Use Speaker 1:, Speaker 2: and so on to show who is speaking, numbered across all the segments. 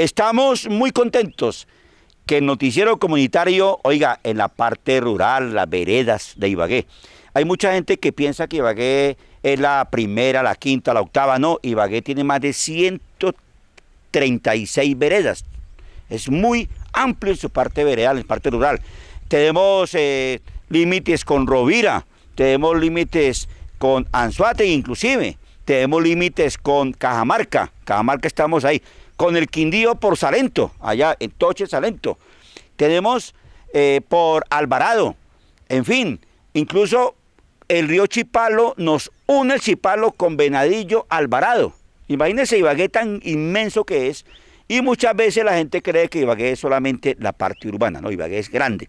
Speaker 1: Estamos muy contentos que el noticiero comunitario, oiga, en la parte rural, las veredas de Ibagué, hay mucha gente que piensa que Ibagué es la primera, la quinta, la octava, no, Ibagué tiene más de 136 veredas. Es muy amplio en su parte veredal, en su parte rural. Tenemos eh, límites con Rovira, tenemos límites con Anzuate inclusive tenemos límites con Cajamarca, Cajamarca estamos ahí, con el Quindío por Salento, allá en Toche, Salento, tenemos eh, por Alvarado, en fin, incluso el río Chipalo nos une el Chipalo con Venadillo, Alvarado. Imagínense Ibagué tan inmenso que es, y muchas veces la gente cree que Ibagué es solamente la parte urbana, no, Ibagué es grande.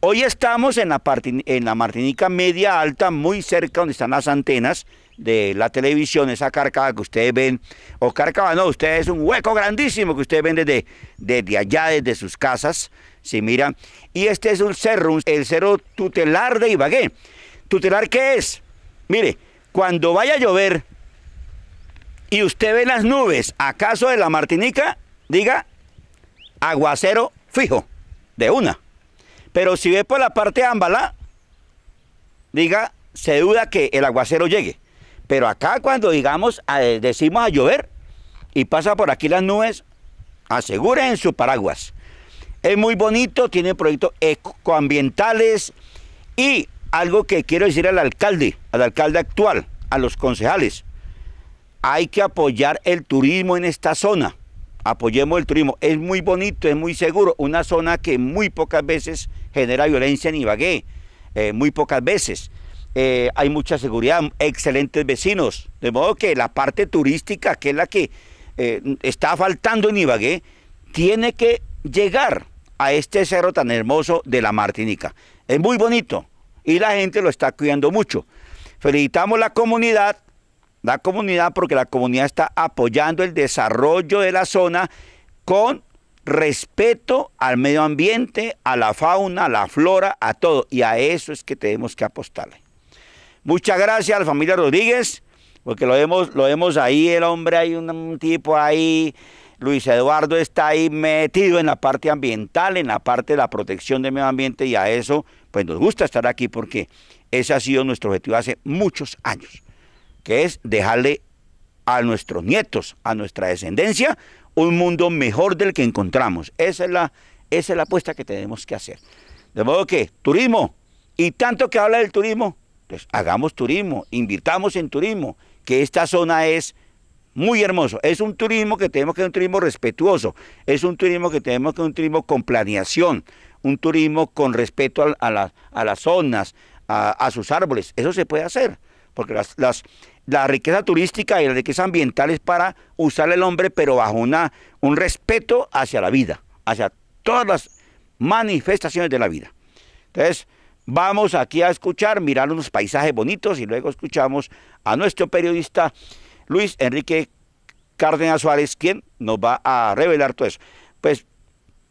Speaker 1: Hoy estamos en la, parte, en la Martinica media alta, muy cerca donde están las antenas, de la televisión, esa carcada que ustedes ven, o carcada no, ustedes es un hueco grandísimo que ustedes ven desde, allá, desde sus casas, si mira, Y este es un cerro, el cerro tutelar de Ibagué. ¿Tutelar qué es? Mire, cuando vaya a llover y usted ve las nubes, acaso de la Martinica, diga aguacero fijo, de una. Pero si ve por la parte ámbala, diga, se duda que el aguacero llegue. Pero acá cuando digamos, eh, decimos a llover y pasa por aquí las nubes, aseguren su paraguas. Es muy bonito, tiene proyectos ecoambientales y algo que quiero decir al alcalde, al alcalde actual, a los concejales. Hay que apoyar el turismo en esta zona. Apoyemos el turismo. Es muy bonito, es muy seguro. Una zona que muy pocas veces genera violencia en Ibagué. Eh, muy pocas veces. Eh, hay mucha seguridad, excelentes vecinos. De modo que la parte turística, que es la que eh, está faltando en Ibagué, tiene que llegar a este cerro tan hermoso de la Martinica. Es muy bonito y la gente lo está cuidando mucho. Felicitamos la comunidad, la comunidad porque la comunidad está apoyando el desarrollo de la zona con respeto al medio ambiente, a la fauna, a la flora, a todo. Y a eso es que tenemos que apostarle. Muchas gracias a la familia Rodríguez, porque lo vemos, lo ahí, el hombre, hay un, tipo ahí. Luis Eduardo está ahí metido en la parte ambiental, en la parte de la protección del medio ambiente y a eso pues nos gusta estar aquí porque ese ha sido nuestro objetivo hace muchos años, que es dejarle a nuestros nietos, a nuestra descendencia, un mundo mejor del que encontramos. Esa es la, esa es la apuesta que tenemos que hacer. De modo que turismo, y tanto que habla del turismo, pues hagamos turismo, invirtamos en turismo, que esta zona es muy hermoso. Es un turismo que tenemos que un turismo respetuoso, es un turismo que tenemos que un turismo con planeación, un turismo con respeto a, las zonas, a, sus árboles. Eso se puede hacer, porque las, la riqueza turística y la riqueza ambiental es para usar el hombre, pero bajo una, un respeto hacia la vida, hacia todas las manifestaciones de la vida. Entonces, Vamos aquí a escuchar, mirar unos paisajes bonitos y luego escuchamos a nuestro periodista Luis Enrique Cárdenas Suárez, quien nos va a revelar todo eso. Pues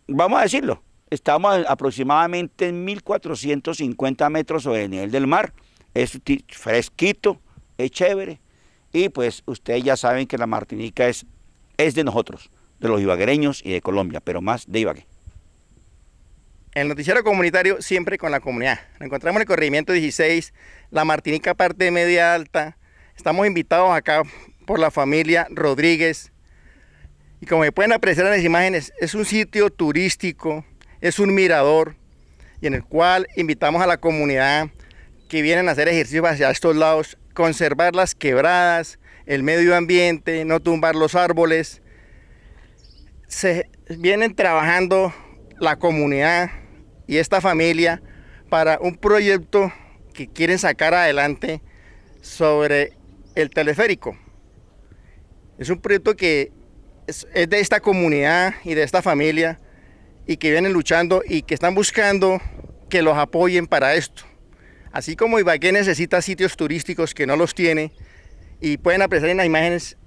Speaker 1: vamos a decirlo, estamos aproximadamente en 1450 metros sobre el nivel del mar, es fresquito, es chévere y pues ustedes ya saben que la Martinica es, es de nosotros, de los ibaguereños y de Colombia, pero más de Ibagué
Speaker 2: el noticiero comunitario siempre con la comunidad. Nos encontramos en el corregimiento 16, la Martinica parte media alta. Estamos invitados acá por la familia Rodríguez. Y como pueden apreciar en las imágenes, es un sitio turístico, es un mirador, y en el cual invitamos a la comunidad que vienen a hacer ejercicios hacia estos lados, conservar las quebradas, el medio ambiente, no tumbar los árboles. Se vienen trabajando la comunidad esta familia para un proyecto que quieren sacar adelante sobre el teleférico. Es un proyecto que es, de esta comunidad y de esta familia y que vienen luchando y que están buscando que los apoyen para esto. Así como Ibagué necesita sitios turísticos que no los tiene y pueden apreciar en las imágenes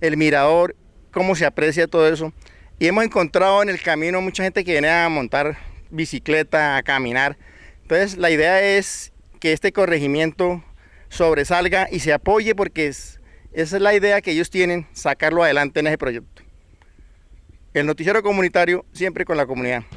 Speaker 2: el mirador, cómo se aprecia todo eso. Y hemos encontrado en el camino mucha gente que viene a montar bicicleta, a caminar. Entonces la idea es que este corregimiento sobresalga y se apoye porque esa es la idea que ellos tienen, sacarlo adelante en ese proyecto. El noticiero comunitario siempre con la comunidad.